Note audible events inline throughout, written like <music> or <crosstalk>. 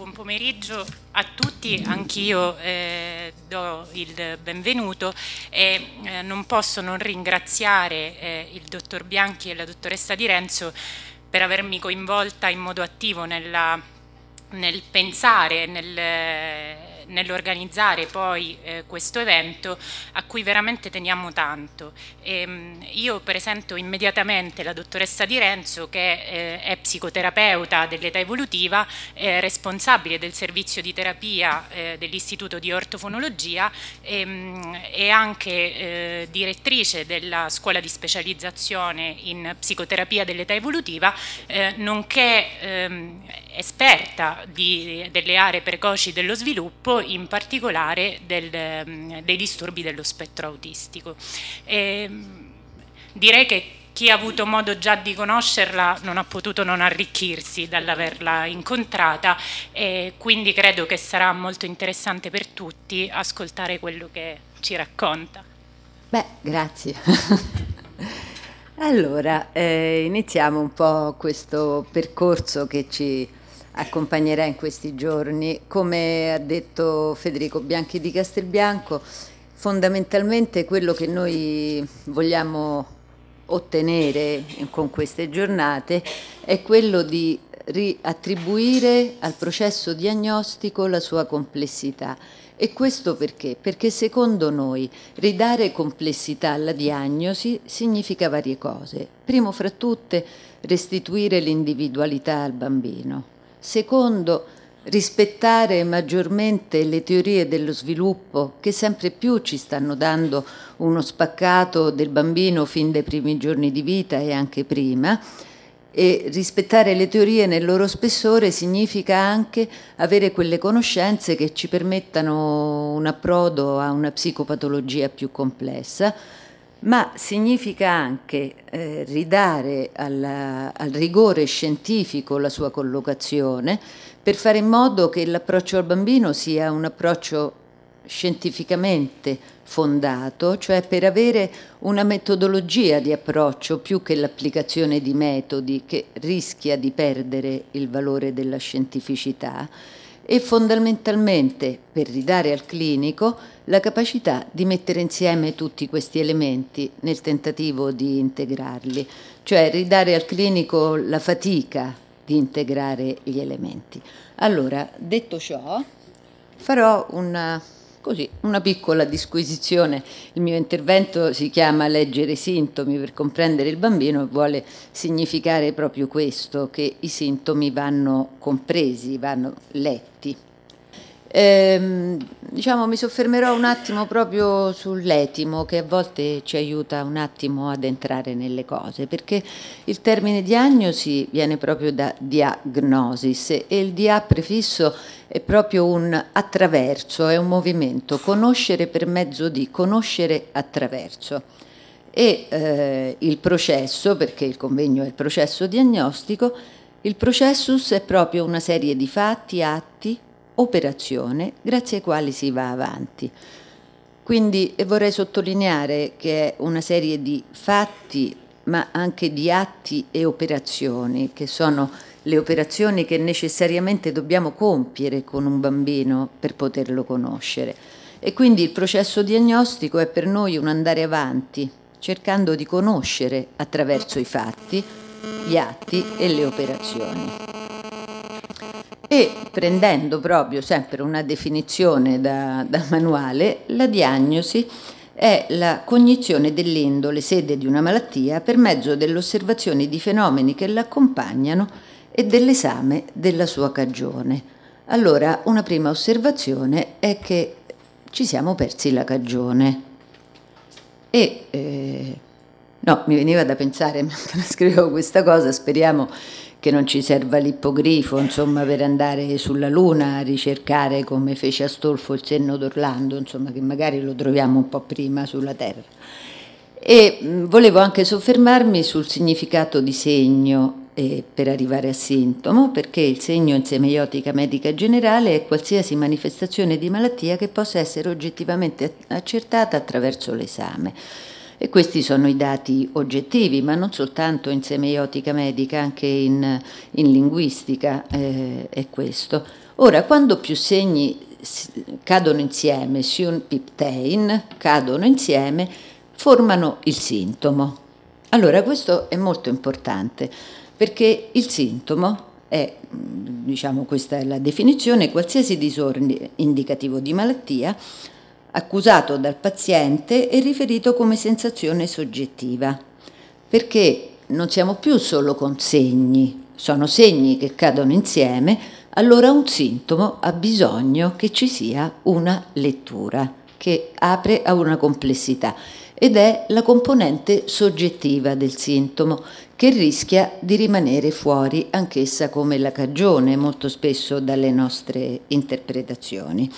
buon pomeriggio a tutti, anch'io eh, do il benvenuto e eh, non posso non ringraziare eh, il dottor Bianchi e la dottoressa Di Renzo per avermi coinvolta in modo attivo nella, nel pensare, e nel nell'organizzare poi eh, questo evento a cui veramente teniamo tanto. E, ehm, io presento immediatamente la dottoressa Di Renzo che eh, è psicoterapeuta dell'età evolutiva, eh, responsabile del servizio di terapia eh, dell'Istituto di Ortofonologia e, ehm, e anche eh, direttrice della scuola di specializzazione in psicoterapia dell'età evolutiva, eh, nonché ehm, esperta di, delle aree precoci dello sviluppo in particolare del, ehm, dei disturbi dello spettro autistico. E ehm, direi che chi ha avuto modo già di conoscerla non ha potuto non arricchirsi dall'averla incontrata e quindi credo che sarà molto interessante per tutti ascoltare quello che ci racconta. Beh, grazie. <laughs> allora, eh, iniziamo un po' questo percorso che ci accompagnerà in questi giorni. Come ha detto Federico Bianchi di Castelbianco, fondamentalmente quello che noi vogliamo ottenere con queste giornate è quello di riattribuire al processo diagnostico la sua complessità. E questo perché? Perché secondo noi ridare complessità alla diagnosi significa varie cose. Primo fra tutte restituire l'individualità al bambino secondo rispettare maggiormente le teorie dello sviluppo che sempre più ci stanno dando uno spaccato del bambino fin dai primi giorni di vita e anche prima e rispettare le teorie nel loro spessore significa anche avere quelle conoscenze che ci permettano un approdo a una psicopatologia più complessa ma significa anche eh, ridare alla, al rigore scientifico la sua collocazione per fare in modo che l'approccio al bambino sia un approccio scientificamente fondato, cioè per avere una metodologia di approccio più che l'applicazione di metodi che rischia di perdere il valore della scientificità e fondamentalmente per ridare al clinico la capacità di mettere insieme tutti questi elementi nel tentativo di integrarli, cioè ridare al clinico la fatica di integrare gli elementi. Allora, detto ciò, farò una, così, una piccola disquisizione. Il mio intervento si chiama Leggere i sintomi per comprendere il bambino e vuole significare proprio questo, che i sintomi vanno compresi, vanno letti. Eh, diciamo, mi soffermerò un attimo proprio sull'etimo che a volte ci aiuta un attimo ad entrare nelle cose, perché il termine diagnosi viene proprio da diagnosis e il dia prefisso è proprio un attraverso, è un movimento, conoscere per mezzo di, conoscere attraverso. E eh, il processo, perché il convegno è il processo diagnostico, il processus è proprio una serie di fatti, atti, operazione grazie ai quali si va avanti. Quindi vorrei sottolineare che è una serie di fatti ma anche di atti e operazioni che sono le operazioni che necessariamente dobbiamo compiere con un bambino per poterlo conoscere. E quindi il processo diagnostico è per noi un andare avanti, cercando di conoscere attraverso i fatti, gli atti e le operazioni e prendendo proprio sempre una definizione da, da manuale, la diagnosi è la cognizione dell'indole sede di una malattia per mezzo dell'osservazione di fenomeni che l'accompagnano e dell'esame della sua cagione. Allora, una prima osservazione è che ci siamo persi la cagione. E eh, no, mi veniva da pensare <laughs> mentre scrivevo questa cosa, speriamo che non ci serva l'ippogrifo insomma, per andare sulla Luna a ricercare come fece Astolfo il senno d'Orlando, insomma, che magari lo troviamo un po' prima sulla Terra. E volevo anche soffermarmi sul significato di segno eh, per arrivare a sintomo, perché il segno in semiotica medica generale è qualsiasi manifestazione di malattia che possa essere oggettivamente accertata attraverso l'esame. E questi sono i dati oggettivi, ma non soltanto in semiotica medica, anche in, in linguistica eh, è questo. Ora, quando più segni cadono insieme, Sion Piptein, cadono insieme, formano il sintomo. Allora, questo è molto importante, perché il sintomo è, diciamo questa è la definizione, qualsiasi disordine indicativo di malattia accusato dal paziente e riferito come sensazione soggettiva, perché non siamo più solo con segni, sono segni che cadono insieme, allora un sintomo ha bisogno che ci sia una lettura che apre a una complessità ed è la componente soggettiva del sintomo che rischia di rimanere fuori anch'essa come la cagione molto spesso dalle nostre interpretazioni.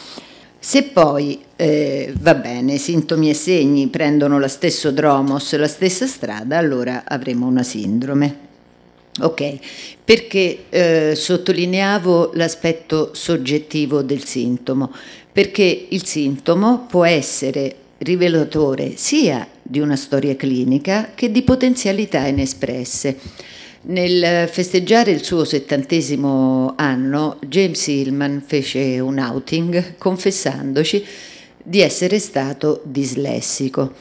Se poi, eh, va bene, sintomi e segni prendono lo stesso dromos, la stessa strada, allora avremo una sindrome. Ok, perché eh, sottolineavo l'aspetto soggettivo del sintomo? Perché il sintomo può essere rivelatore sia di una storia clinica che di potenzialità inespresse. Nel eh, festeggiare il suo settantesimo anno, James Hillman fece un outing confessandoci di essere stato dislessico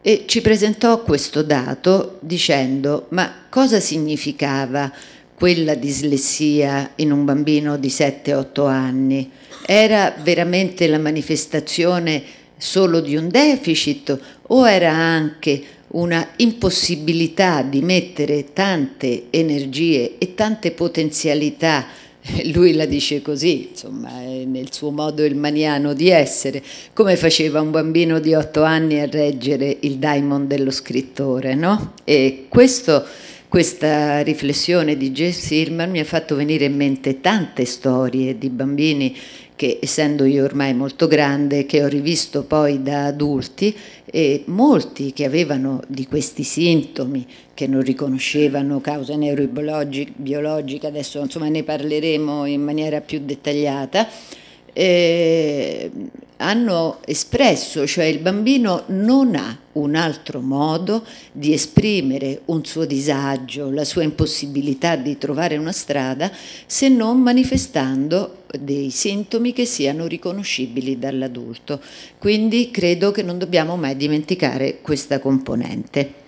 e ci presentò questo dato dicendo ma cosa significava quella dislessia in un bambino di 7-8 anni? Era veramente la manifestazione solo di un deficit o era anche una impossibilità di mettere tante energie e tante potenzialità <laughs> lui la dice così, insomma, nel suo modo il maniano di essere, come faceva un bambino di otto anni a reggere il diamond dello scrittore, no? E questo, questa riflessione di Jess Hillman mi ha fatto venire in mente tante storie di bambini che essendo io ormai molto grande, che ho rivisto poi da adulti, e molti che avevano di questi sintomi, che non riconoscevano causa neurobiologica, adesso insomma ne parleremo in maniera più dettagliata, eh, hanno espresso, cioè il bambino non ha un altro modo di esprimere un suo disagio, la sua impossibilità di trovare una strada, se non manifestando dei sintomi che siano riconoscibili dall'adulto. Quindi credo che non dobbiamo mai dimenticare questa componente.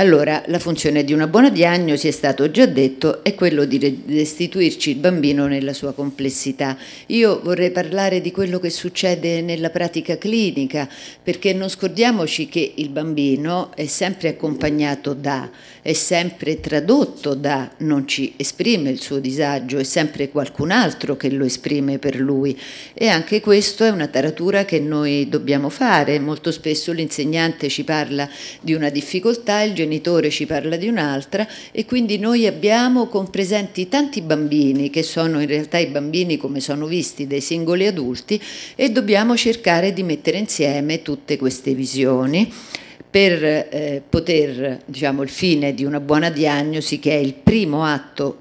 Allora, la funzione di una buona diagnosi, è stato già detto, è quello di restituirci il bambino nella sua complessità. Io vorrei parlare di quello che succede nella pratica clinica, perché non scordiamoci che il bambino è sempre accompagnato da, è sempre tradotto da, non ci esprime il suo disagio, è sempre qualcun altro che lo esprime per lui. E anche questo è una taratura che noi dobbiamo fare. Molto spesso l'insegnante ci parla di una difficoltà, il genitore genitore ci parla di un'altra e quindi noi abbiamo presenti tanti bambini che sono in realtà i bambini come sono visti dai singoli adulti e dobbiamo cercare di mettere insieme tutte queste visioni per eh, poter, diciamo, il fine di una buona diagnosi, che è il primo atto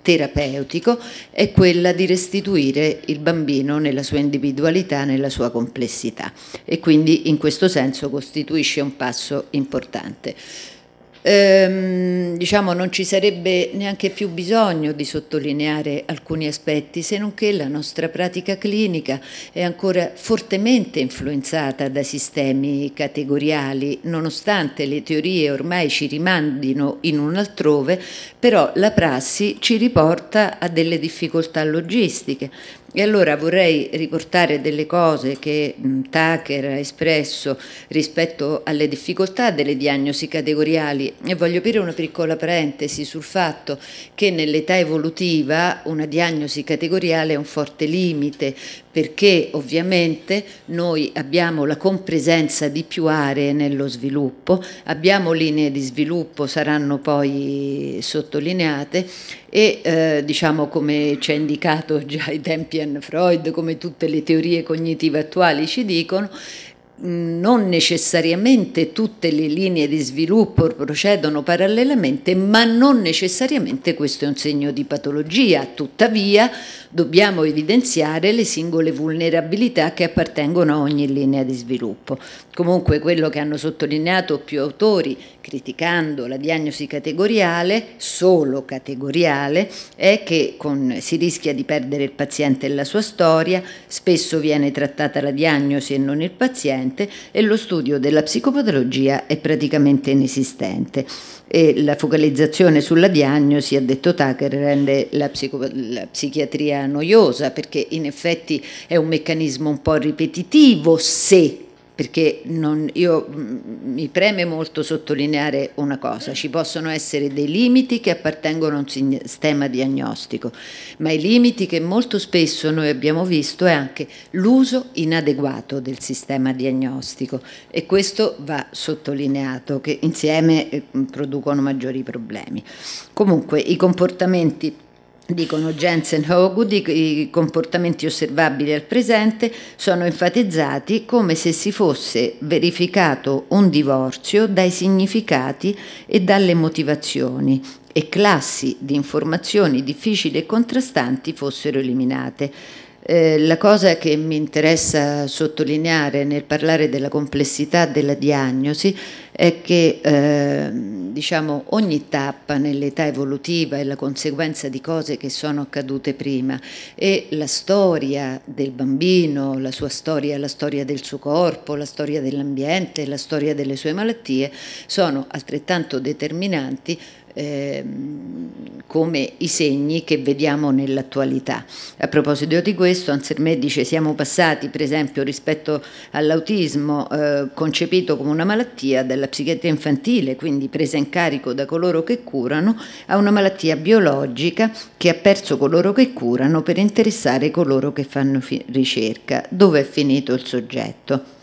terapeutico, è quella di restituire il bambino nella sua individualità, nella sua complessità e quindi in questo senso costituisce un passo importante ehm, diciamo non ci sarebbe neanche più bisogno di sottolineare alcuni aspetti, se non che la nostra pratica clinica è ancora fortemente influenzata da sistemi categoriali, nonostante le teorie ormai ci rimandino in un altrove, però la prassi ci riporta a delle difficoltà logistiche, e allora vorrei riportare delle cose che mm, Tucker ha espresso rispetto alle difficoltà delle diagnosi categoriali e voglio aprire una piccola parentesi sul fatto che nell'età evolutiva una diagnosi categoriale è un forte limite perché ovviamente noi abbiamo la compresenza di più aree nello sviluppo, abbiamo linee di sviluppo, saranno poi sottolineate e eh, diciamo come ci ha indicato già i tempi Anne Freud, come tutte le teorie cognitive attuali ci dicono, non necessariamente tutte le linee di sviluppo procedono parallelamente, ma non necessariamente questo è un segno di patologia. Tuttavia dobbiamo evidenziare le singole vulnerabilità che appartengono a ogni linea di sviluppo. Comunque quello che hanno sottolineato più autori criticando la diagnosi categoriale, solo categoriale, è che con, si rischia di perdere il paziente e la sua storia, spesso viene trattata la diagnosi e non il paziente, presente e lo studio della psicopatologia è praticamente inesistente. E la focalizzazione sulla diagnosi, ha detto Tucker, rende la, la psichiatria noiosa perché in effetti è un meccanismo un po' ripetitivo se perché non, io mm, mi preme molto sottolineare una cosa, ci possono essere dei limiti che appartengono a un sistema diagnostico, ma i limiti che molto spesso noi abbiamo visto è anche l'uso inadeguato del sistema diagnostico e questo va sottolineato che insieme eh, producono maggiori problemi. Comunque i comportamenti Dicono Jensen e Hogood, i comportamenti osservabili al presente sono enfatizzati come se si fosse verificato un divorzio dai significati e dalle motivazioni e classi di informazioni difficili e contrastanti fossero eliminate. Eh, la cosa che mi interessa sottolineare nel parlare della complessità della diagnosi è che eh, diciamo, ogni tappa nell'età evolutiva è la conseguenza di cose che sono accadute prima e la storia del bambino, la sua storia, la storia del suo corpo, la storia dell'ambiente, la storia delle sue malattie sono altrettanto determinanti eh, come i segni che vediamo nell'attualità. A proposito di questo, Ansermè dice siamo passati per esempio rispetto all'autismo eh, concepito come una malattia della psichiatria infantile, quindi presa in carico da coloro che curano, a una malattia biologica che ha perso coloro che curano per interessare coloro che fanno ricerca. Dove è finito il soggetto?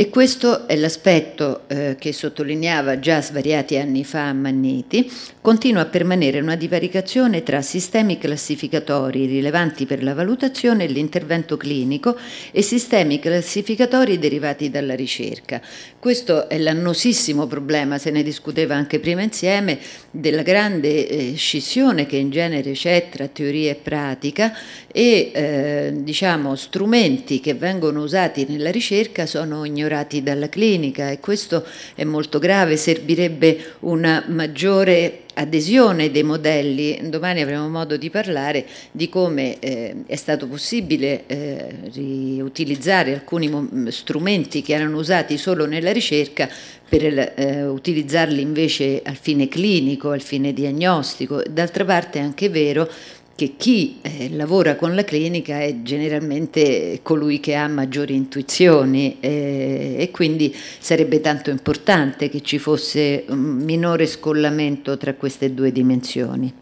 E questo è l'aspetto eh, che sottolineava già svariati anni fa Manniti, continua a permanere una divaricazione tra sistemi classificatori rilevanti per la valutazione e l'intervento clinico e sistemi classificatori derivati dalla ricerca. Questo è l'annosissimo problema, se ne discuteva anche prima insieme, della grande eh, scissione che in genere c'è tra teoria e pratica e eh, diciamo, strumenti che vengono usati nella ricerca sono ignorati dalla clinica e questo è molto grave, servirebbe una maggiore adesione dei modelli, domani avremo modo di parlare di come eh, è stato possibile eh, riutilizzare alcuni mm, strumenti che erano usati solo nella ricerca per eh, utilizzarli invece al fine clinico, al fine diagnostico. D'altra parte è anche vero che chi eh, lavora con la clinica è generalmente colui che ha maggiori intuizioni eh, e quindi sarebbe tanto importante che ci fosse un minore scollamento tra queste due dimensioni.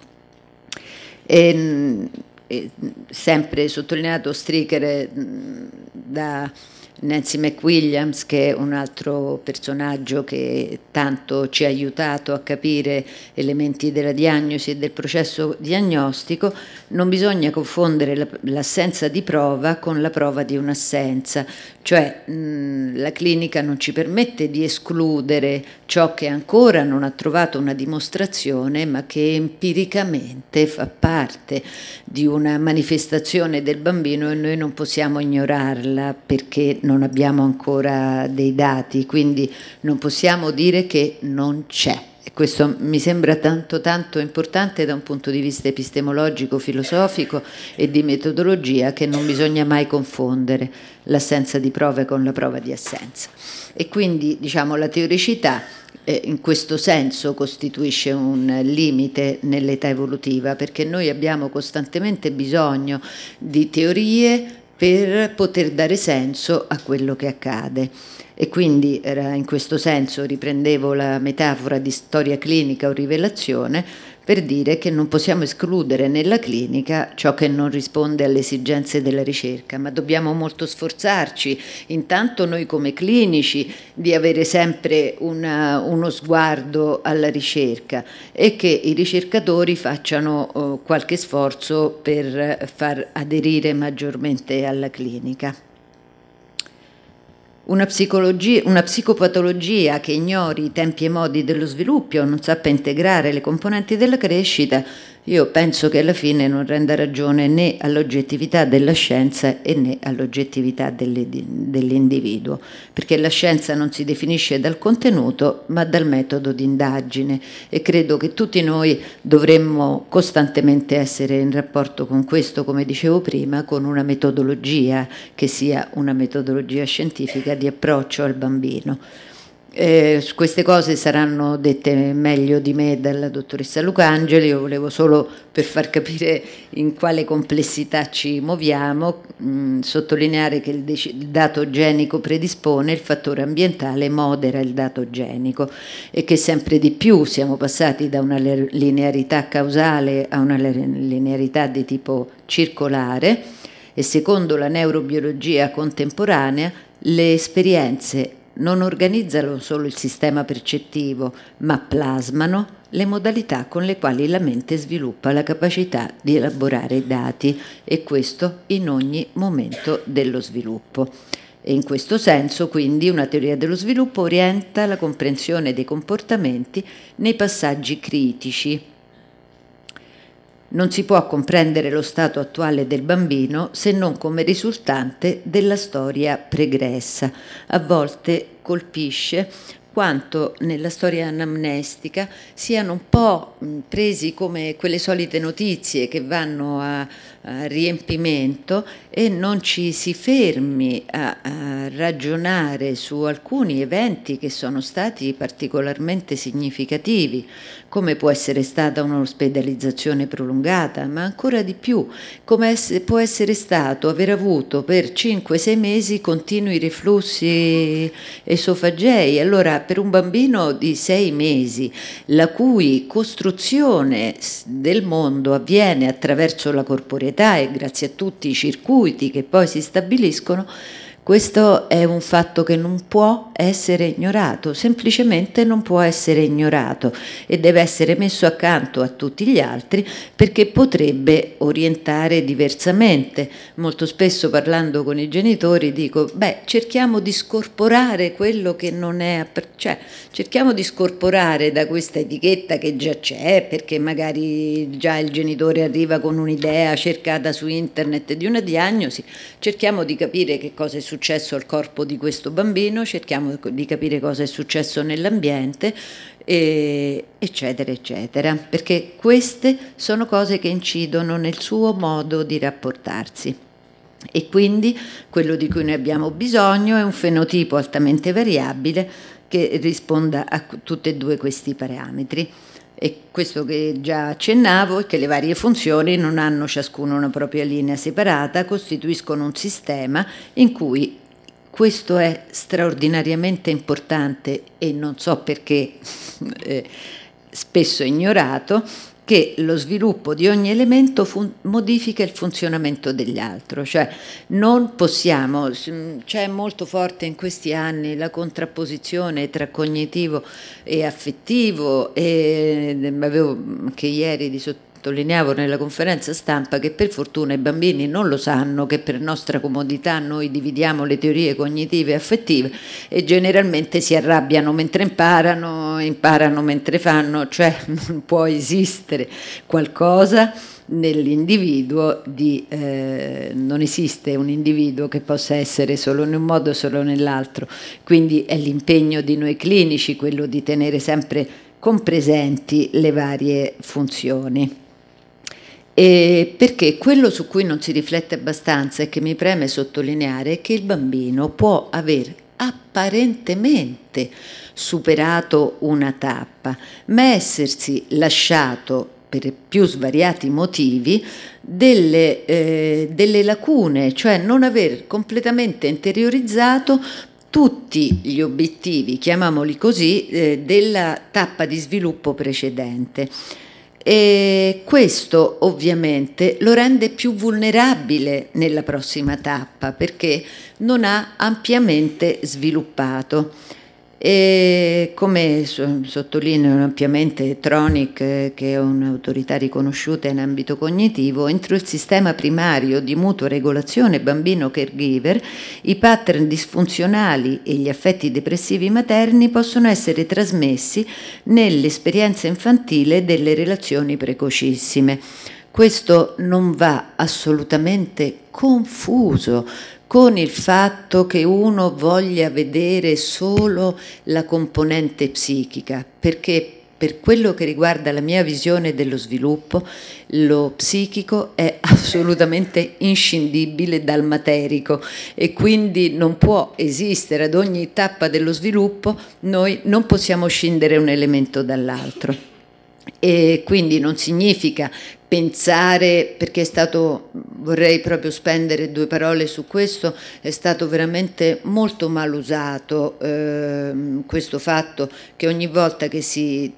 E, ehm, e eh, sempre sottolineato Stricker mm, da Nancy McWilliams, che è un altro personaggio che tanto ci ha aiutato a capire elementi della diagnosi e del processo diagnostico, non bisogna confondere l'assenza di prova con la prova di un'assenza, cioè mh, la clinica non ci permette di escludere ciò che ancora non ha trovato una dimostrazione ma che empiricamente fa parte di una manifestazione del bambino e noi non possiamo ignorarla perché non abbiamo ancora dei dati, quindi non possiamo dire che non c'è questo mi sembra tanto tanto importante da un punto di vista epistemologico, filosofico e di metodologia che non bisogna mai confondere l'assenza di prove con la prova di assenza. E quindi diciamo, la teoricità eh, in questo senso costituisce un limite nell'età evolutiva perché noi abbiamo costantemente bisogno di teorie per poter dare senso a quello che accade e quindi era in questo senso riprendevo la metafora di storia clinica o rivelazione per dire che non possiamo escludere nella clinica ciò che non risponde alle esigenze della ricerca, ma dobbiamo molto sforzarci, intanto noi come clinici, di avere sempre una, uno sguardo alla ricerca e che i ricercatori facciano oh, qualche sforzo per far aderire maggiormente alla clinica. Una, una, psicopatologia che ignori i tempi e modi dello sviluppo, non sappia integrare le componenti della crescita, io penso che alla fine non renda ragione né all'oggettività della scienza e né all'oggettività dell'individuo, perché la scienza non si definisce dal contenuto ma dal metodo di indagine e credo che tutti noi dovremmo costantemente essere in rapporto con questo, come dicevo prima, con una metodologia che sia una metodologia scientifica di approccio al bambino. Eh, queste cose saranno dette meglio di me dalla dottoressa Lucangeli, io volevo solo per far capire in quale complessità ci muoviamo, mh, mm, sottolineare che il, il, dato genico predispone, il fattore ambientale modera il dato genico e che sempre di più siamo passati da una linearità causale a una linearità di tipo circolare e secondo la neurobiologia contemporanea le esperienze non organizzano solo il sistema percettivo, ma plasmano le modalità con le quali la mente sviluppa la capacità di elaborare i dati e questo in ogni momento dello sviluppo. E in questo senso, quindi, una teoria dello sviluppo orienta la comprensione dei comportamenti nei passaggi critici non si può comprendere lo stato attuale del bambino se non come risultante della storia pregressa. A volte colpisce quanto nella storia anamnestica siano un po' presi come quelle solite notizie che vanno a eh, riempimento e non ci si fermi a, a ragionare su alcuni eventi che sono stati particolarmente significativi, come può essere stata un'ospedalizzazione prolungata, ma ancora di più, come ess può essere stato aver avuto per 5-6 mesi continui riflussi esofagei. Allora, per un bambino di 6 mesi, la cui costruzione del mondo avviene attraverso la corporeità, proprietà e grazie a tutti i circuiti che poi si stabiliscono questo è un fatto che non può essere ignorato, semplicemente non può essere ignorato e deve essere messo accanto a tutti gli altri perché potrebbe orientare diversamente. Molto spesso parlando con i genitori dico, beh, cerchiamo di scorporare quello che non è, cioè cerchiamo di scorporare da questa etichetta che già c'è perché magari già il genitore arriva con un'idea cercata su internet di una diagnosi, cerchiamo di capire che cosa è successo successo al corpo di questo bambino, cerchiamo di capire cosa è successo nell'ambiente, eccetera, eccetera, perché queste sono cose che incidono nel suo modo di rapportarsi. E quindi quello di cui noi abbiamo bisogno è un fenotipo altamente variabile che risponda a tutti e due questi parametri e questo che già accennavo è che le varie funzioni non hanno ciascuna una propria linea separata, costituiscono un sistema in cui questo è straordinariamente importante e non so perché <laughs> eh, spesso ignorato, che lo sviluppo di ogni elemento modifica il funzionamento degli altri, cioè non possiamo, mm, c'è molto forte in questi anni la contrapposizione tra cognitivo e affettivo, e mm, avevo anche mm, ieri di sottolineare sottolineavo nella conferenza stampa che per fortuna i bambini non lo sanno che per nostra comodità noi dividiamo le teorie cognitive e affettive e generalmente si arrabbiano mentre imparano, imparano mentre fanno, cioè <laughs> non può esistere qualcosa nell'individuo di eh, non esiste un individuo che possa essere solo in un modo o solo nell'altro quindi è l'impegno di noi clinici quello di tenere sempre presenti le varie funzioni eh, perché quello su cui non si riflette abbastanza e che mi preme sottolineare è che il bambino può aver apparentemente superato una tappa, ma essersi lasciato per più svariati motivi delle, eh, delle lacune, cioè non aver completamente interiorizzato tutti gli obiettivi, chiamiamoli così, eh, della tappa di sviluppo precedente. E questo ovviamente lo rende più vulnerabile nella prossima tappa perché non ha ampiamente sviluppato e come sottolineano ampiamente Tronic, eh, che è un'autorità riconosciuta in ambito cognitivo, entro il sistema primario di mutua regolazione bambino-caregiver, i pattern disfunzionali e gli affetti depressivi materni possono essere trasmessi nell'esperienza infantile delle relazioni precocissime. Questo non va assolutamente confuso con il fatto che uno voglia vedere solo la componente psichica, perché per quello che riguarda la mia visione dello sviluppo, lo psichico è <laughs> assolutamente inscindibile dal materico e quindi non può esistere ad ogni tappa dello sviluppo, noi non possiamo scindere un elemento dall'altro. E quindi non significa pensare, perché è stato, vorrei proprio spendere due parole su questo, è stato veramente molto mal usato eh, questo fatto che ogni volta che si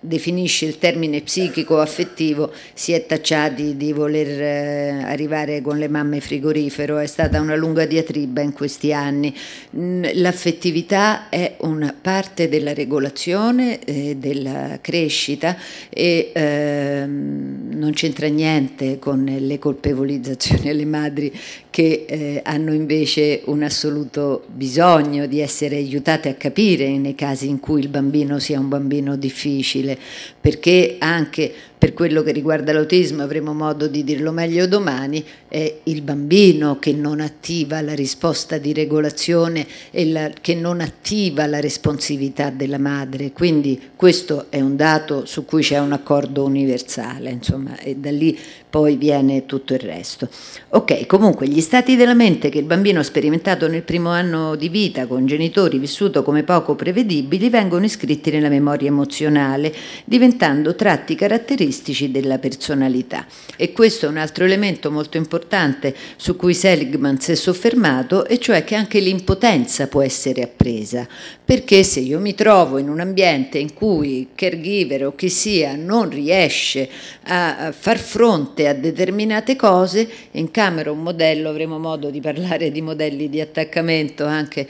definisce il termine psichico affettivo si è tacciati di voler eh, arrivare con le mamme frigorifero, è stata una lunga diatriba in questi anni. L'affettività è una parte della regolazione, eh, della crescita e ehm, non c'entra niente con le colpevolizzazioni alle madri che eh, hanno invece un assoluto bisogno di essere aiutate a capire nei casi in cui il bambino sia un bambino difficile, perché anche per quello che riguarda l'autismo, avremo modo di dirlo meglio domani, è il bambino che non attiva la risposta di regolazione e la, che non attiva la responsività della madre. Quindi questo è un dato su cui c'è un accordo universale, insomma, e da lì poi viene tutto il resto. Ok, comunque gli stati della mente che il bambino ha sperimentato nel primo anno di vita con genitori vissuto come poco prevedibili vengono iscritti nella memoria emozionale, diventando tratti caratteristici caratteristici della personalità e questo è un altro elemento molto importante su cui Seligman si è soffermato e cioè che anche l'impotenza può essere appresa perché se io mi trovo in un ambiente in cui il caregiver o chi sia non riesce a far fronte a determinate cose in camera un modello avremo modo di parlare di modelli di attaccamento anche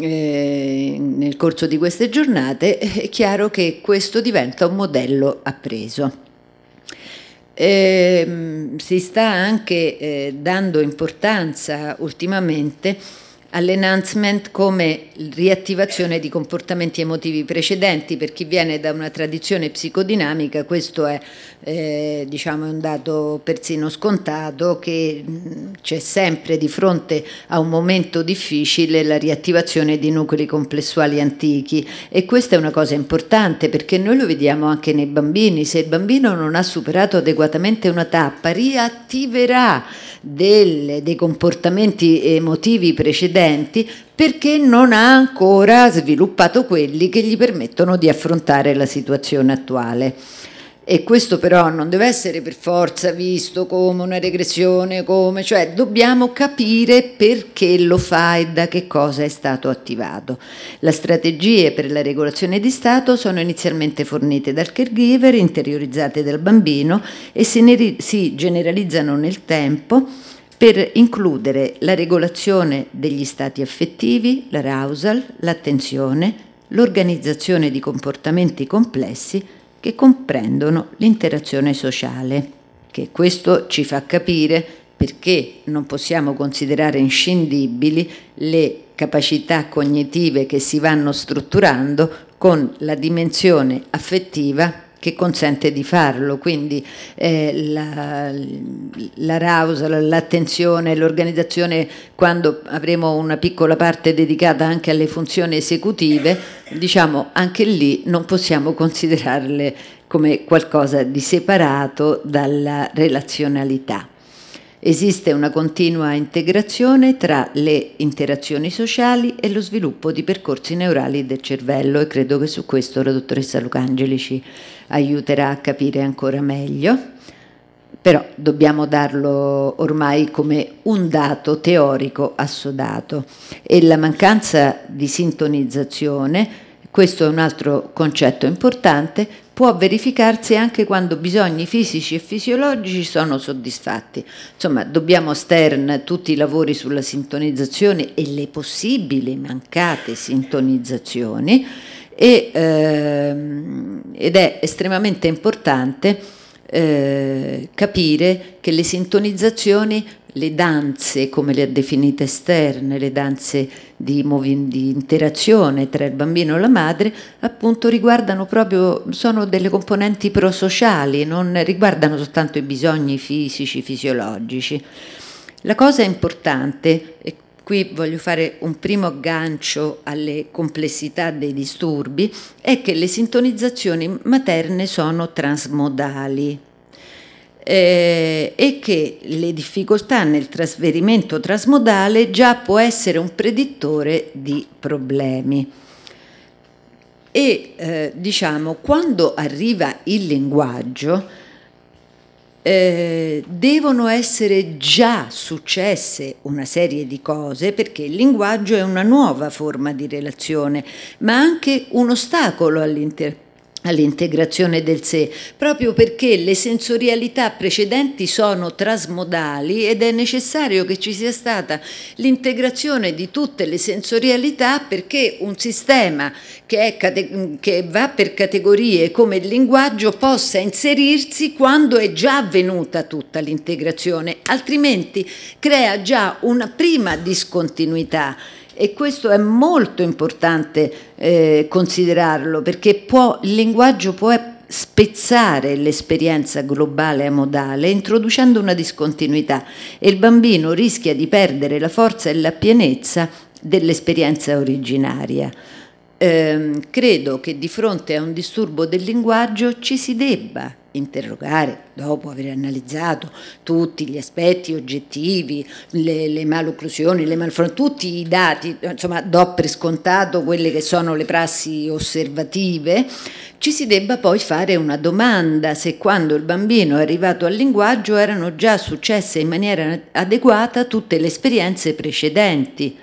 eh, nel corso di queste giornate, è chiaro che questo diventa un modello appreso eh, si sta anche eh, dando importanza ultimamente All'enhancement come riattivazione di comportamenti emotivi precedenti, per chi viene da una tradizione psicodinamica questo è eh, diciamo un dato persino scontato che mm, c'è sempre di fronte a un momento difficile la riattivazione di nuclei complessuali antichi e questa è una cosa importante perché noi lo vediamo anche nei bambini, se il bambino non ha superato adeguatamente una tappa riattiverà delle, dei comportamenti emotivi precedenti precedenti perché non ha ancora sviluppato quelli che gli permettono di affrontare la situazione attuale. E questo però non deve essere per forza visto come una regressione, come, cioè dobbiamo capire perché lo fa e da che cosa è stato attivato. Le strategie per la regolazione di Stato sono inizialmente fornite dal caregiver, interiorizzate dal bambino e si generalizzano nel tempo per includere la regolazione degli stati affettivi, l'arousal, l'attenzione, l'organizzazione di comportamenti complessi che comprendono l'interazione sociale. Che questo ci fa capire perché non possiamo considerare inscindibili le capacità cognitive che si vanno strutturando con la dimensione affettiva che consente di farlo, quindi eh, la, l'arousal, l'attenzione, l'organizzazione, quando avremo una piccola parte dedicata anche alle funzioni esecutive, diciamo anche lì non possiamo considerarle come qualcosa di separato dalla relazionalità. Esiste una continua integrazione tra le interazioni sociali e lo sviluppo di percorsi neurali del cervello e credo che su questo la dottoressa Lucangeli ci aiuterà a capire ancora meglio. Però dobbiamo darlo ormai come un dato teorico assodato e la mancanza di sintonizzazione questo è un altro concetto importante, può verificarsi anche quando bisogni fisici e fisiologici sono soddisfatti. Insomma, dobbiamo stern tutti i lavori sulla sintonizzazione e le possibili mancate sintonizzazioni e, ehm, ed è estremamente importante eh, capire che le sintonizzazioni le danze, come le ha definite esterne, le danze di, di, interazione tra il bambino e la madre, appunto riguardano proprio, sono delle componenti prosociali, non riguardano soltanto i bisogni fisici, fisiologici. La cosa importante, e qui voglio fare un primo aggancio alle complessità dei disturbi, è che le sintonizzazioni materne sono transmodali, eh, e che le difficoltà nel trasferimento trasmodale già può essere un predittore di problemi. E eh, diciamo, quando arriva il linguaggio, eh, devono essere già successe una serie di cose perché il linguaggio è una nuova forma di relazione, ma anche un ostacolo all'interpretazione all'integrazione del sé, proprio perché le sensorialità precedenti sono trasmodali ed è necessario che ci sia stata l'integrazione di tutte le sensorialità perché un sistema che, è, che, va per categorie come il linguaggio possa inserirsi quando è già avvenuta tutta l'integrazione, altrimenti crea già una prima discontinuità e questo è molto importante eh, considerarlo perché può, il linguaggio può spezzare l'esperienza globale e modale introducendo una discontinuità e il bambino rischia di perdere la forza e la pienezza dell'esperienza originaria. Eh, credo che di fronte a un disturbo del linguaggio ci si debba interrogare dopo aver analizzato tutti gli aspetti oggettivi, le, le malocclusioni, le malformazioni, tutti i dati, insomma do per scontato quelle che sono le prassi osservative, ci si debba poi fare una domanda se quando il bambino è arrivato al linguaggio erano già successe in maniera adeguata tutte le esperienze precedenti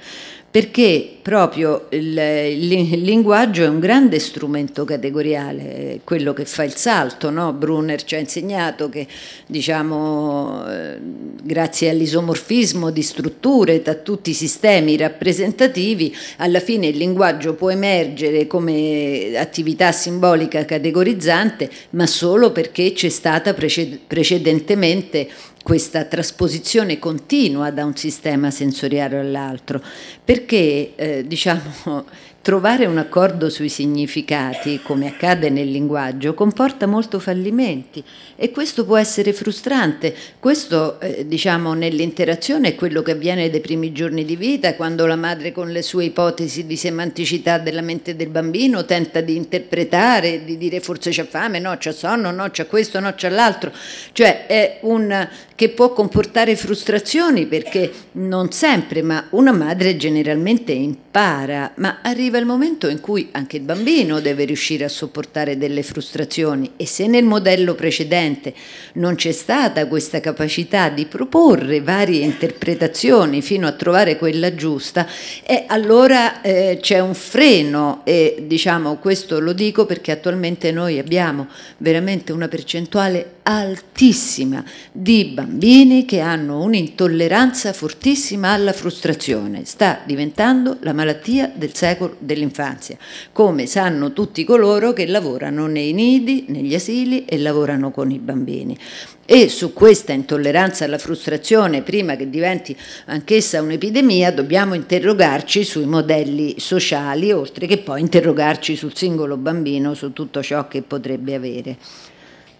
perché proprio il, il, linguaggio è un grande strumento categoriale, quello che fa il salto, no? Brunner ci ha insegnato che diciamo, eh, grazie all'isomorfismo di strutture da tutti i sistemi rappresentativi, alla fine il linguaggio può emergere come attività simbolica categorizzante, ma solo perché c'è stata precedentemente questa trasposizione continua da un sistema sensoriale all'altro, perché eh, diciamo Trovare un accordo sui significati, come accade nel linguaggio, comporta molto fallimenti e questo può essere frustrante. Questo, eh, diciamo, nell'interazione è quello che avviene dai primi giorni di vita, quando la madre con le sue ipotesi di semanticità della mente del bambino tenta di interpretare, di dire forse c'è fame, no, c'è sonno, no, c'è questo, no, c'è l'altro. Cioè è un che può comportare frustrazioni perché non sempre, ma una madre generalmente impara, ma arriva arriva momento in cui anche il bambino deve riuscire a sopportare delle frustrazioni e se nel modello precedente non c'è stata questa capacità di proporre varie interpretazioni fino a trovare quella giusta, eh, allora eh, c'è un freno e diciamo questo lo dico perché attualmente noi abbiamo veramente una percentuale altissima di bambini che hanno un'intolleranza fortissima alla frustrazione. Sta diventando la malattia del secolo dell'infanzia, come sanno tutti coloro che lavorano nei nidi, negli asili e lavorano con i bambini. E su questa intolleranza alla frustrazione, prima che diventi anch'essa un'epidemia, dobbiamo interrogarci sui modelli sociali, oltre che poi interrogarci sul singolo bambino, su tutto ciò che potrebbe avere.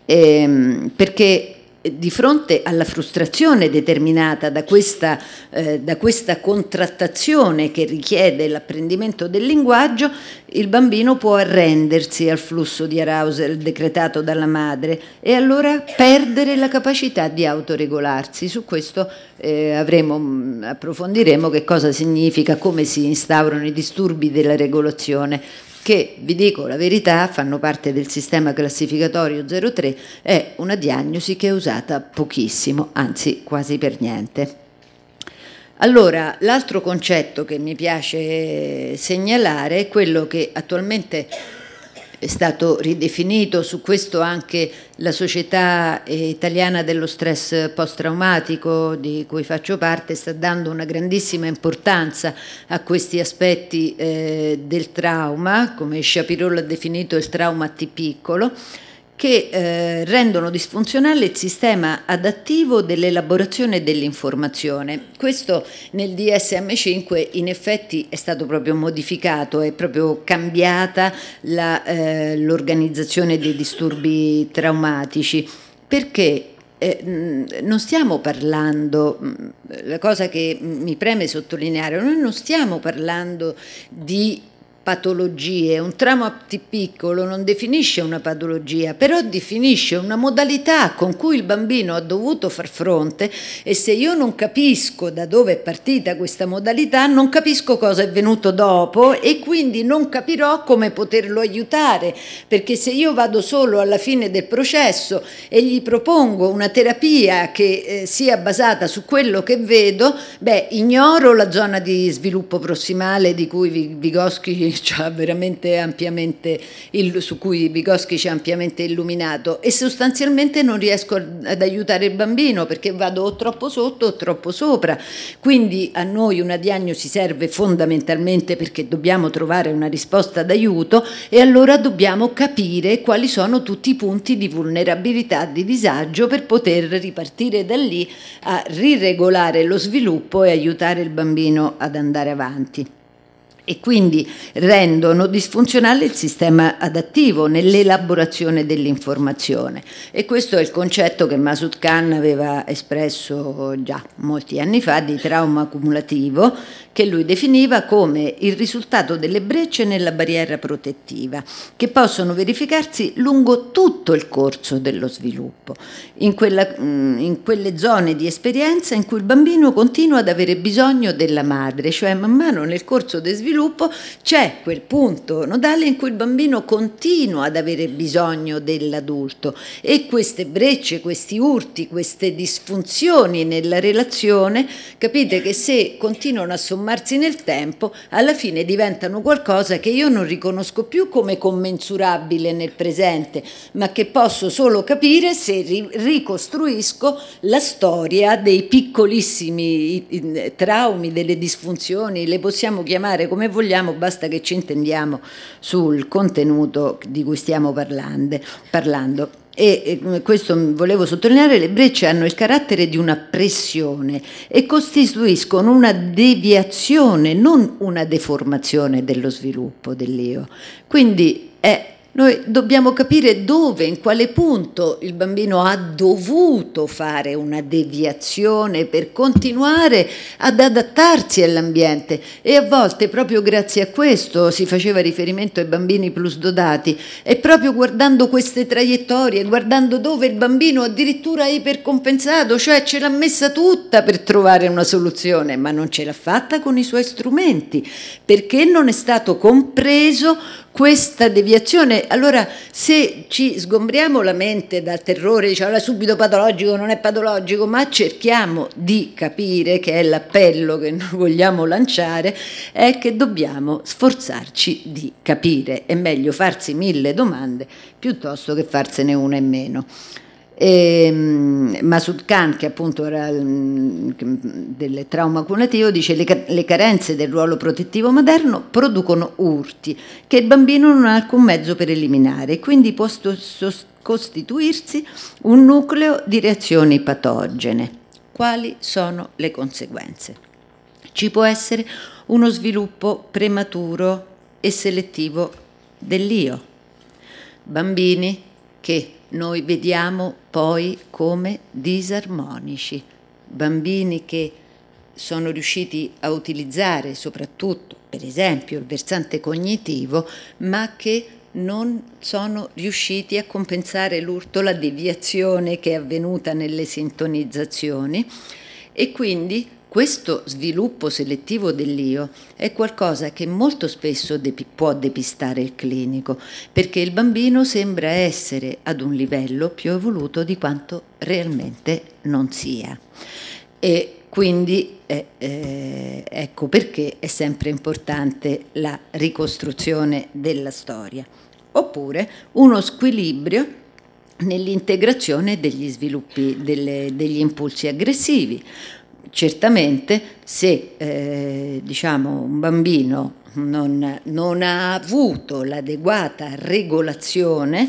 Ehm, perché eh, di fronte alla frustrazione determinata da questa, eh, da questa contrattazione che richiede l'apprendimento del linguaggio, il bambino può arrendersi al flusso di arousal decretato dalla madre e allora perdere la capacità di autoregolarsi. Su questo eh, avremo, mm, approfondiremo che cosa significa, come si instaurano i disturbi della regolazione che, vi dico la verità, fanno parte del sistema classificatorio 03, è una diagnosi che è usata pochissimo, anzi quasi per niente. Allora, l'altro concetto che mi piace segnalare è quello che attualmente è stato ridefinito, su questo anche la società eh, italiana dello stress post-traumatico di cui faccio parte sta dando una grandissima importanza a questi aspetti eh, del trauma, come Shapiro l'ha definito il trauma T piccolo, che eh, rendono disfunzionale il sistema adattivo dell'elaborazione dell'informazione. Questo nel DSM5 in effetti è stato proprio modificato, è proprio cambiata eh, l'organizzazione eh, dei disturbi traumatici, perché eh, non stiamo parlando, la cosa che mi preme sottolineare, noi non stiamo parlando di patologie. Un trauma piccolo non definisce una patologia, però definisce una modalità con cui il bambino ha dovuto far fronte e se io non capisco da dove è partita questa modalità, non capisco cosa è venuto dopo e quindi non capirò come poterlo aiutare, perché se io vado solo alla fine del processo e gli propongo una terapia che eh, sia basata su quello che vedo, beh, ignoro la zona di sviluppo prossimale di cui Vygotsky su cui Vygotsky ci ha ampiamente illuminato e sostanzialmente non riesco ad aiutare il bambino perché vado o troppo sotto o troppo sopra. Quindi a noi una diagnosi serve fondamentalmente perché dobbiamo trovare una risposta d'aiuto e allora dobbiamo capire quali sono tutti i punti di vulnerabilità, di disagio per poter ripartire da lì a riregolare lo sviluppo e aiutare il bambino ad andare avanti e quindi rendono disfunzionale il sistema adattivo nell'elaborazione dell'informazione e questo è il concetto che Masud Khan aveva espresso già molti anni fa di trauma cumulativo che lui definiva come il risultato delle brecce nella barriera protettiva, che possono verificarsi lungo tutto il corso dello sviluppo, in, quella, mm, in quelle zone di esperienza in cui il bambino continua ad avere bisogno della madre, cioè man mano nel corso dello sviluppo c'è quel punto nodale in cui il bambino continua ad avere bisogno dell'adulto e queste brecce, questi urti, queste disfunzioni nella relazione, capite che se continuano a sommare sommarsi nel tempo, alla fine diventano qualcosa che io non riconosco più come commensurabile nel presente, ma che posso solo capire se ri ricostruisco la storia dei piccolissimi traumi, delle disfunzioni, le possiamo chiamare come vogliamo, basta che ci intendiamo sul contenuto di cui stiamo parlando e mm, questo volevo sottolineare, le brecce hanno il carattere di una pressione e costituiscono una deviazione, non una deformazione dello sviluppo dell'io. Quindi è noi dobbiamo capire dove, in quale punto il bambino ha dovuto fare una deviazione per continuare ad adattarsi all'ambiente e a volte proprio grazie a questo si faceva riferimento ai bambini plus dodati e proprio guardando queste traiettorie, guardando dove il bambino addirittura è ipercompensato, cioè ce l'ha messa tutta per trovare una soluzione, ma non ce l'ha fatta con i suoi strumenti perché non è stato compreso questa deviazione, allora se ci sgombriamo la mente dal terrore, diciamo allora subito patologico, non è patologico, ma cerchiamo di capire che è l'appello che noi <laughs> vogliamo lanciare, è che dobbiamo sforzarci di capire, è meglio farsi mille domande piuttosto che farsene una in meno. E, ehm, Masud Khan, che appunto era mm, del trauma cunativo, dice le, le carenze del ruolo protettivo moderno producono urti che il bambino non ha alcun mezzo per eliminare e quindi può costituirsi un nucleo di reazioni patogene. Quali sono le conseguenze? Ci può essere uno sviluppo prematuro e selettivo dell'io. Bambini che noi vediamo poi come disarmonici, bambini che sono riusciti a utilizzare soprattutto, per esempio, il versante cognitivo, ma che non sono riusciti a compensare l'urto, la deviazione che è avvenuta nelle sintonizzazioni e quindi questo sviluppo selettivo dell'io è qualcosa che molto spesso dep- può depistare il clinico, perché il bambino sembra essere ad un livello più evoluto di quanto realmente non sia. E quindi eh, eh, ecco perché è sempre importante la ricostruzione della storia, oppure uno squilibrio nell'integrazione degli sviluppi delle, degli impulsi aggressivi Certamente se eh, diciamo, un bambino non, non ha avuto l'adeguata regolazione,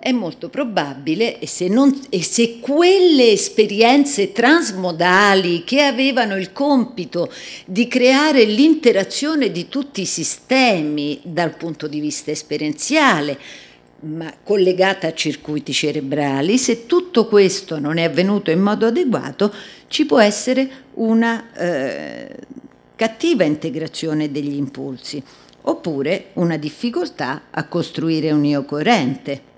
è molto probabile e se, non, e se, quelle esperienze transmodali che avevano il compito di creare l'interazione di tutti i sistemi dal punto di vista esperienziale, ma collegata a circuiti cerebrali, se tutto questo non è avvenuto in modo adeguato, ci può essere una eh, cattiva integrazione degli impulsi oppure una difficoltà a costruire un io coerente.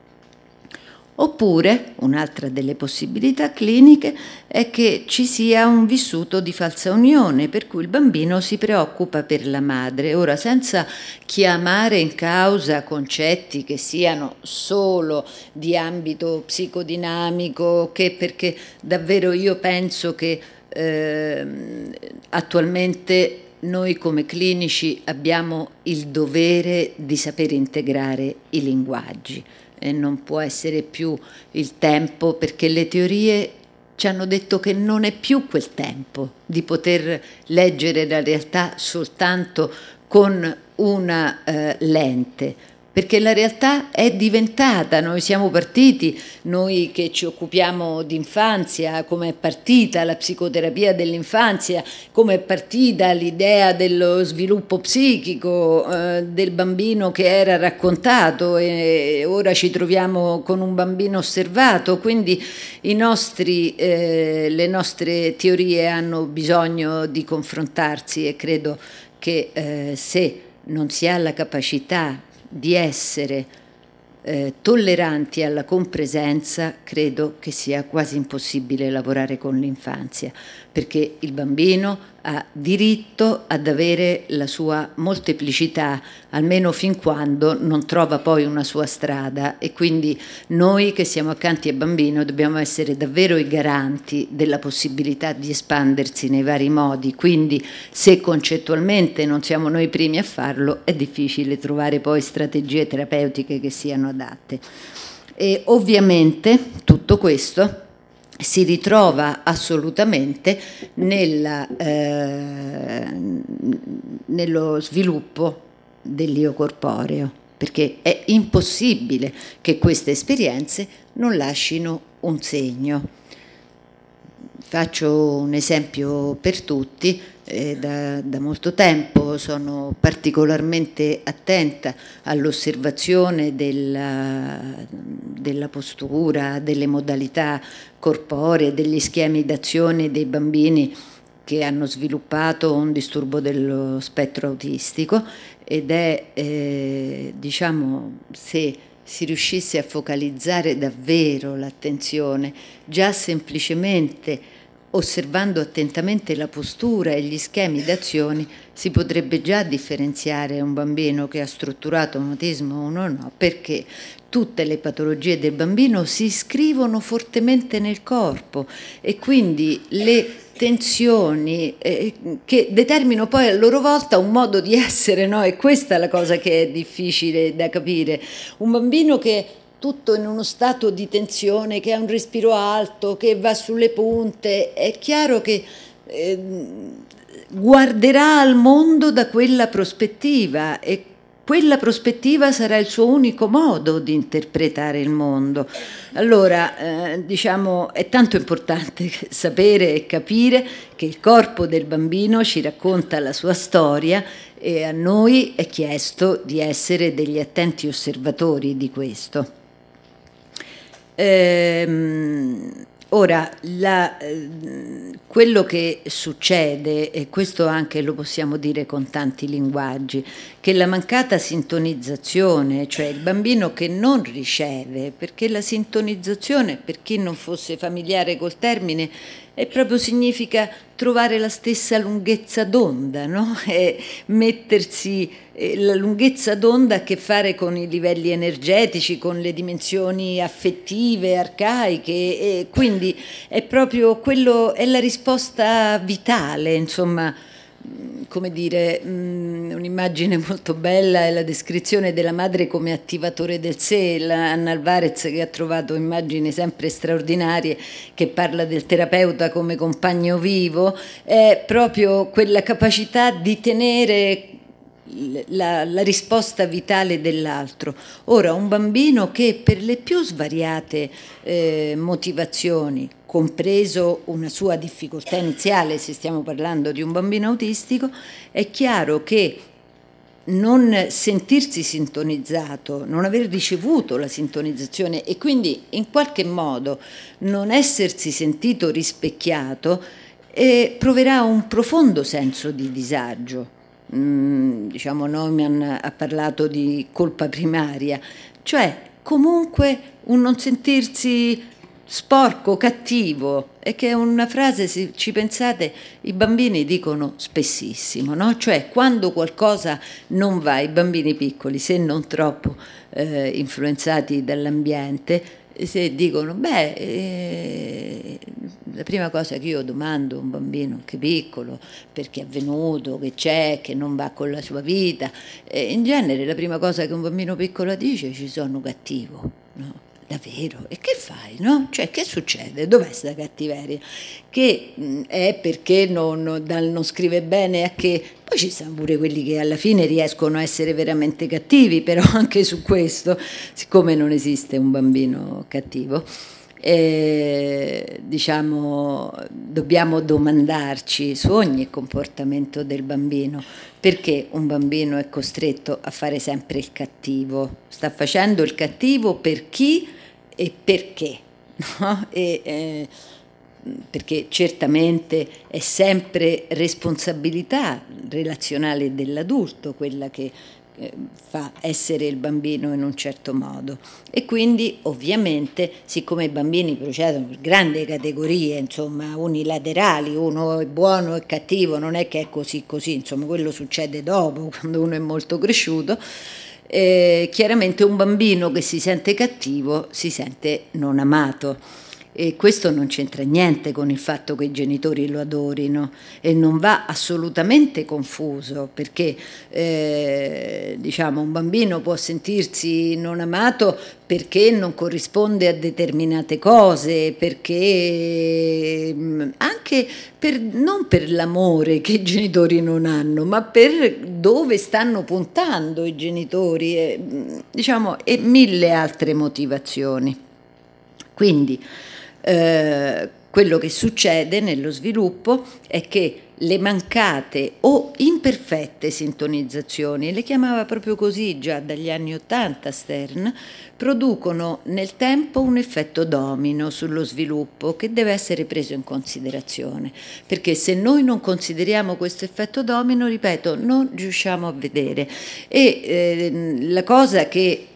Oppure, un'altra delle possibilità cliniche, è che ci sia un vissuto di falsa unione, per cui il bambino si preoccupa per la madre. Ora, senza chiamare in causa concetti che siano solo di ambito psicodinamico, che perché davvero io penso che eh, attualmente noi come clinici abbiamo il dovere di sapere integrare i linguaggi e non può essere più il tempo perché le teorie ci hanno detto che non è più quel tempo di poter leggere la realtà soltanto con una eh, lente perché la realtà è diventata, noi siamo partiti, noi che ci occupiamo di infanzia, come è partita la psicoterapia dell'infanzia, come è partita l'idea dello sviluppo psichico eh, del bambino che era raccontato e ora ci troviamo con un bambino osservato, quindi nostri, eh, le nostre teorie hanno bisogno di confrontarsi e credo che eh, se non si ha la capacità di essere eh, tolleranti alla compresenza, credo che sia quasi impossibile lavorare con l'infanzia, perché il bambino ha diritto ad avere la sua molteplicità, almeno fin quando non trova poi una sua strada e quindi noi che siamo accanti al bambino dobbiamo essere davvero i garanti della possibilità di espandersi nei vari modi, quindi se concettualmente non siamo noi primi a farlo è difficile trovare poi strategie terapeutiche che siano adatte. E ovviamente tutto questo si ritrova assolutamente nella, eh, nello sviluppo dell'io corporeo, perché è impossibile che queste esperienze non lasciano un segno. Faccio un esempio per tutti, eh, da, da, molto tempo sono particolarmente attenta all'osservazione della, della, postura, delle modalità corporee, degli schemi d'azione dei bambini che hanno sviluppato un disturbo dello spettro autistico ed è, eh, diciamo, se si riuscisse a focalizzare davvero l'attenzione, già semplicemente osservando attentamente la postura e gli schemi d'azione, si potrebbe già differenziare un bambino che ha strutturato un autismo o uno no, perché tutte le patologie del bambino si iscrivono fortemente nel corpo e quindi le tensioni eh, che determinano poi a loro volta un modo di essere, no? E questa è la cosa che è difficile da capire. Un bambino che tutto in uno stato di tensione, che ha un respiro alto, che va sulle punte, è chiaro che eh, guarderà al mondo da quella prospettiva e quella prospettiva sarà il suo unico modo di interpretare il mondo. Allora, eh, diciamo, è tanto importante <laughs> sapere e capire che il corpo del bambino ci racconta la sua storia e a noi è chiesto di essere degli attenti osservatori di questo. Ehm, ora, la, eh, quello che succede, e questo anche lo possiamo dire con tanti linguaggi, che la mancata sintonizzazione, cioè il bambino che non riceve, perché la sintonizzazione, per chi non fosse familiare col termine, e proprio significa trovare la stessa lunghezza d'onda, no? <laughs> E mettersi eh, la lunghezza d'onda ha a che fare con i livelli energetici, con le dimensioni affettive, arcaiche, e quindi è proprio quello, è la risposta vitale, insomma come dire, un'immagine <laughs> molto bella è la descrizione della madre come attivatore del sé, la Anna Alvarez che ha trovato immagini sempre straordinarie, che parla del terapeuta come compagno vivo, è proprio quella capacità di tenere la, la, risposta vitale dell'altro. Ora, un bambino che per le più svariate eh, motivazioni, compreso una sua difficoltà iniziale, se stiamo parlando di un bambino autistico, è chiaro che non sentirsi sintonizzato, non aver ricevuto la sintonizzazione e quindi in qualche modo non essersi sentito rispecchiato, eh, proverà un profondo senso di disagio. Mm, diciamo Neumann ha parlato di colpa primaria, cioè comunque un non sentirsi sporco, cattivo, e che è una frase, se ci pensate, i bambini dicono spessissimo, no? cioè quando qualcosa non va, i bambini piccoli, se non troppo eh, influenzati dall'ambiente, eh, se dicono, beh, eh, la prima cosa che io domando a un bambino anche piccolo, perché è avvenuto, che c'è, che non va con la sua vita, eh, in genere la prima cosa che un bambino piccolo dice è ci sono cattivo. No? davvero? E che fai? No? Cioè, che succede? Dov'è questa cattiveria? Che mh, è perché non, dal non scrive bene a che... Poi ci sono pure quelli che alla fine riescono a essere veramente cattivi, però <laughs> anche su questo, siccome non esiste un bambino cattivo eh, diciamo, dobbiamo domandarci su ogni comportamento del bambino perché un bambino è costretto a fare sempre il cattivo, sta facendo il cattivo per chi e perché. <laughs> No? E, eh, perché certamente è sempre responsabilità relazionale dell'adulto quella che eh, fa essere il bambino in un certo modo e quindi ovviamente siccome i bambini procedono per grandi categorie insomma unilaterali uno è buono e cattivo non è che è così così insomma quello succede dopo <laughs> quando uno è molto cresciuto eh, chiaramente un bambino che si sente cattivo si sente non amato e questo non c'entra niente con il fatto che i genitori lo adorino e non va assolutamente confuso perché eh, diciamo, un bambino può sentirsi non amato perché non corrisponde a determinate cose, perché mm, anche per, non per l'amore che i genitori non hanno, ma per dove stanno puntando i genitori eh, mm, diciamo, e mille altre motivazioni. Quindi, eh, quello che succede nello sviluppo è che le mancate o imperfette sintonizzazioni, le chiamava proprio così già dagli anni Ottanta Stern, producono nel tempo un effetto domino sullo sviluppo che deve essere preso in considerazione, perché se noi non consideriamo questo effetto domino, ripeto, non riusciamo a vedere. E eh, la cosa che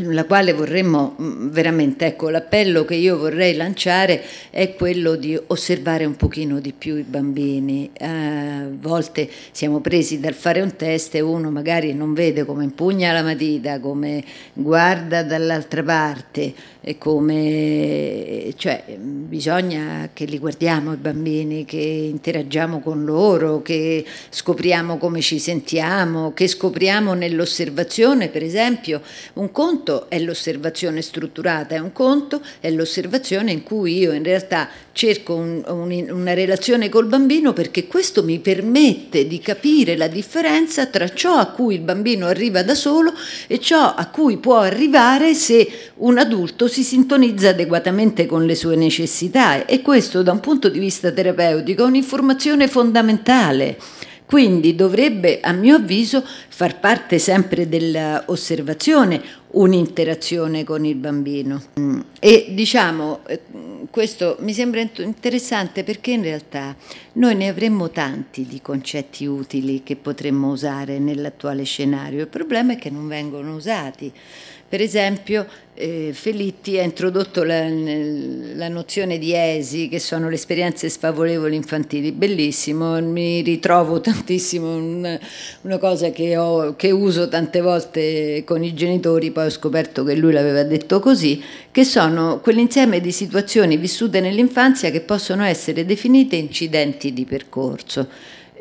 la quale vorremmo mm, veramente, ecco, l'appello che io vorrei lanciare è quello di osservare un pochino di più i bambini. Eh, a volte siamo presi dal fare un test e uno magari non vede come impugna la matita, come guarda dall'altra parte, e come... cioè mm, bisogna che li guardiamo i bambini, che interagiamo con loro, che scopriamo come ci sentiamo, che scopriamo nell'osservazione, per esempio, un conto conto è l'osservazione strutturata, è un conto è l'osservazione in cui io in realtà cerco un, un, una relazione col bambino perché questo mi permette di capire la differenza tra ciò a cui il bambino arriva da solo e ciò a cui può arrivare se un adulto si sintonizza adeguatamente con le sue necessità e questo da un punto di vista terapeutico è un'informazione fondamentale. Quindi dovrebbe, a mio avviso, far parte sempre dell'osservazione un'interazione con il bambino. Mm. E diciamo, eh, questo mi sembra interessante perché in realtà noi ne avremmo tanti di concetti utili che potremmo usare nell'attuale scenario, il problema è che non vengono usati. Per esempio eh, Felitti ha introdotto la, la, nozione di ESI, che sono le esperienze sfavorevoli infantili, bellissimo, mi ritrovo tantissimo, una, una cosa che, ho, che, uso tante volte con i genitori, poi ho scoperto che lui l'aveva detto così, che sono quell'insieme di situazioni vissute nell'infanzia che possono essere definite incidenti di percorso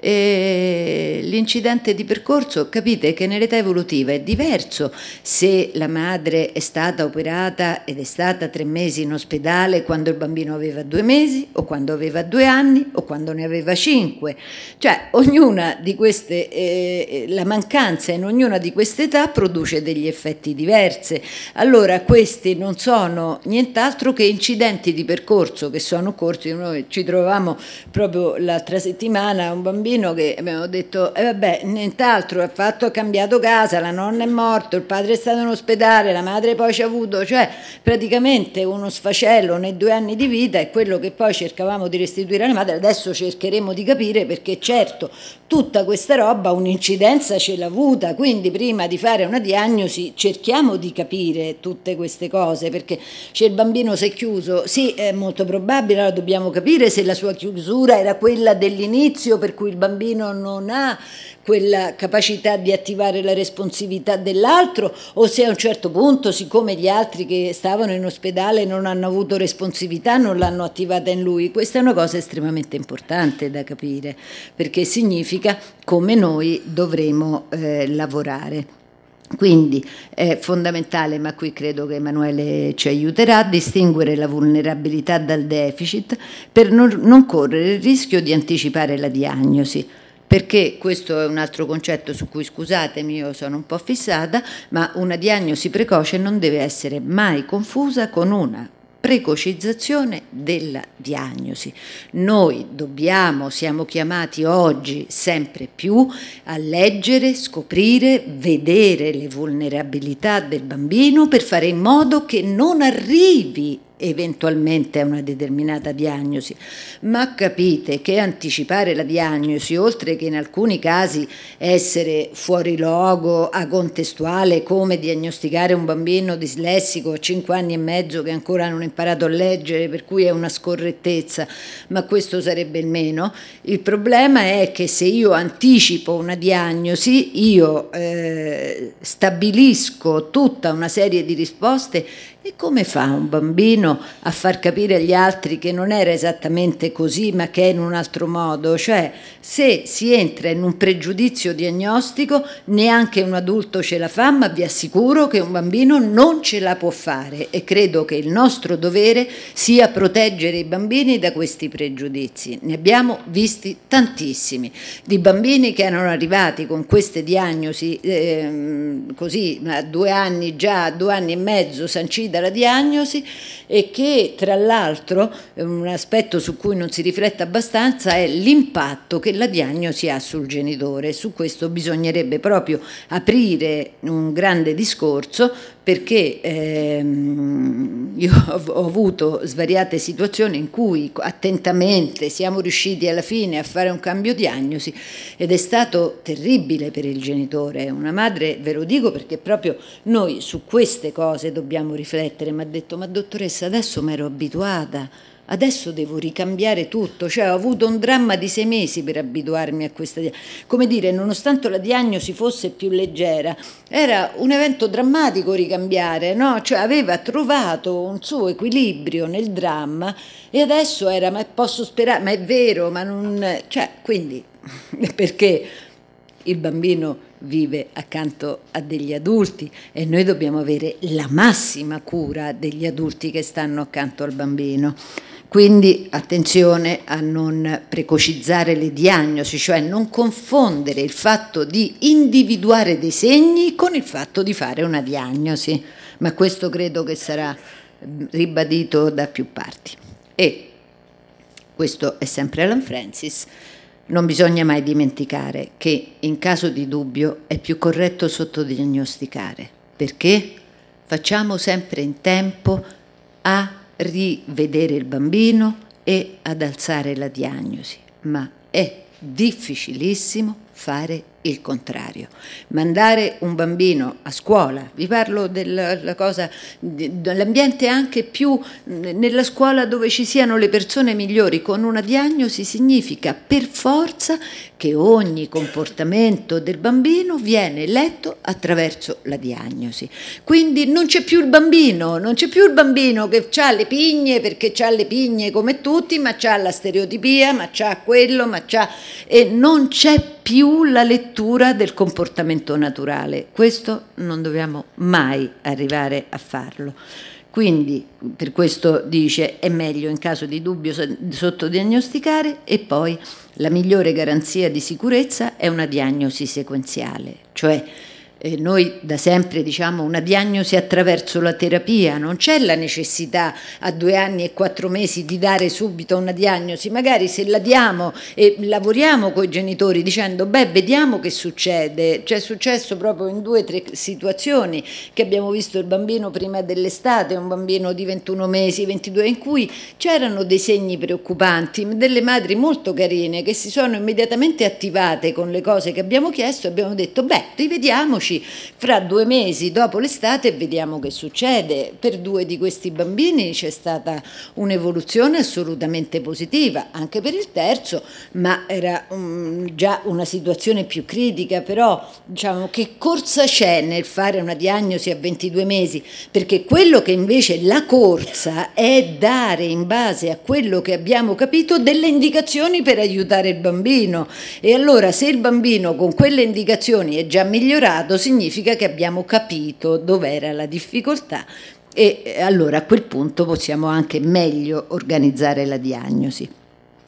l'incidente di percorso capite che nell'età evolutiva è diverso se la madre è stata operata ed è stata tre mesi in ospedale quando il bambino aveva due mesi o quando aveva due anni o quando ne aveva cinque cioè ognuna di queste eh, eh la mancanza in ognuna di queste età produce degli effetti diversi allora questi non sono nient'altro che incidenti di percorso che sono corti noi ci trovavamo proprio l'altra settimana un bambino bambino che abbiamo detto, eh vabbè, nient'altro, ha fatto, ha cambiato casa, la nonna è morta, il padre è stato in ospedale, la madre poi ci ha avuto, cioè praticamente uno sfacello nei due anni di vita è quello che poi cercavamo di restituire alla madre, adesso cercheremo di capire perché certo tutta questa roba un'incidenza ce l'ha avuta, quindi prima di fare una diagnosi cerchiamo di capire tutte queste cose, perché se il bambino si è chiuso, sì è molto probabile, allora dobbiamo capire se la sua chiusura era quella dell'inizio per cui il bambino non ha quella capacità di attivare la responsività dell'altro o se a un certo punto, siccome gli altri che stavano in ospedale non hanno avuto responsività, non l'hanno attivata in lui. Questa è una cosa estremamente importante da capire, perché significa come noi dovremo eh, lavorare. Quindi è fondamentale, ma qui credo che Emanuele ci aiuterà, distinguere la vulnerabilità dal deficit per non, non correre il rischio di anticipare la diagnosi perché questo è un altro concetto su cui scusatemi io sono un po' fissata, ma una diagnosi precoce non deve essere mai confusa con una precocizzazione della diagnosi. Noi dobbiamo, siamo chiamati oggi sempre più a leggere, scoprire, vedere le vulnerabilità del bambino per fare in modo che non arrivi eventualmente a una determinata diagnosi, ma capite che anticipare la diagnosi, oltre che in alcuni casi essere fuori luogo, acontestuale, come diagnosticare un bambino dislessico a 5 anni e mezzo che ancora non ha imparato a leggere, per cui è una scorrettezza, ma questo sarebbe il meno, il problema è che se io anticipo una diagnosi, io eh, stabilisco tutta una serie di risposte e come fa un bambino a far capire agli altri che non era esattamente così, ma che è in un altro modo? Cioè, se si entra in un pregiudizio diagnostico, neanche un adulto ce la fa, ma vi assicuro che un bambino non ce la può fare e credo che il nostro dovere sia proteggere i bambini da questi pregiudizi. Ne abbiamo visti tantissimi di bambini che erano arrivati con queste diagnosi eh, così a due anni già, a due anni e mezzo sanciti dalla diagnosi e che tra l'altro eh, un aspetto su cui non si riflette abbastanza è l'impatto che la diagnosi ha sul genitore. Su questo bisognerebbe proprio aprire un grande discorso perché ehm, io ho avuto svariate situazioni in cui attentamente siamo riusciti alla fine a fare un cambio diagnosi ed è stato terribile per il genitore. Una madre, ve lo dico perché proprio noi su queste cose dobbiamo riflettere, mi ha detto ma dottoressa successo, adesso mi ero abituata, adesso devo ricambiare tutto, cioè ho avuto un dramma di sei mesi per abituarmi a questa diagnosi. Come dire, nonostante la diagnosi fosse più leggera, era un evento drammatico ricambiare, no? Cioè aveva trovato un suo equilibrio nel dramma e adesso era, ma posso sperare, ma è vero, ma non... Cioè, quindi, <laughs> perché il bambino vive accanto a degli adulti e noi dobbiamo avere la massima cura degli adulti che stanno accanto al bambino. Quindi attenzione a non precocizzare le diagnosi, cioè non confondere il fatto di individuare dei segni con il fatto di fare una diagnosi, ma questo credo che sarà mm, ribadito da più parti. E questo è sempre Alan Francis. Non bisogna mai dimenticare che in caso di dubbio è più corretto sottodiagnosticare, perché facciamo sempre in tempo a rivedere il bambino e ad alzare la diagnosi, ma è difficilissimo fare il contrario. Mandare un bambino a scuola, vi parlo della cosa, dell'ambiente anche più nella scuola dove ci siano le persone migliori con una diagnosi significa per forza che ogni comportamento del bambino viene letto attraverso la diagnosi. Quindi non c'è più il bambino, non c'è più il bambino che ha le pigne perché ha le pigne come tutti, ma ha la stereotipia, ma ha quello, ma c'ha e non c'è più la lettura lettura del comportamento naturale. Questo non dobbiamo mai arrivare a farlo. Quindi per questo dice è meglio in caso di dubbio sottodiagnosticare e poi la migliore garanzia di sicurezza è una diagnosi sequenziale, cioè eh, noi da sempre diciamo una diagnosi attraverso la terapia, non c'è la necessità a due anni e quattro mesi di dare subito una diagnosi, magari se la diamo e lavoriamo con i genitori dicendo beh vediamo che succede, c'è cioè, successo proprio in due o tre situazioni che abbiamo visto il bambino prima dell'estate, un bambino di 21 mesi, 22 in cui c'erano dei segni preoccupanti, delle madri molto carine che si sono immediatamente attivate con le cose che abbiamo chiesto e abbiamo detto beh rivediamoci dici fra due mesi dopo l'estate vediamo che succede. Per due di questi bambini c'è stata un'evoluzione assolutamente positiva, anche per il terzo, ma era um, già una situazione più critica, però diciamo che corsa c'è nel fare una diagnosi a 22 mesi, perché quello che invece la corsa è dare in base a quello che abbiamo capito delle indicazioni per aiutare il bambino e allora se il bambino con quelle indicazioni è già migliorato significa che abbiamo capito dove era la difficoltà e eh, allora a quel punto possiamo anche meglio organizzare la diagnosi.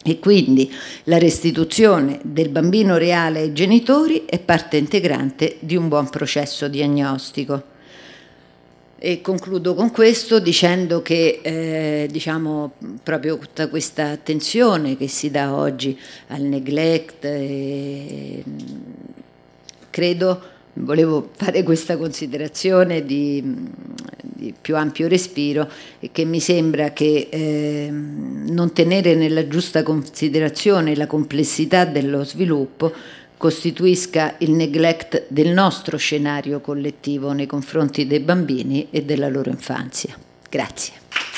E quindi la restituzione del bambino reale ai genitori è parte integrante di un buon processo diagnostico. E concludo con questo dicendo che eh, diciamo, proprio tutta questa attenzione che si dà oggi al neglect eh, credo volevo fare questa considerazione di, di, più ampio respiro e che mi sembra che eh, non tenere nella giusta considerazione la complessità dello sviluppo costituisca il neglect del nostro scenario collettivo nei confronti dei bambini e della loro infanzia. Grazie.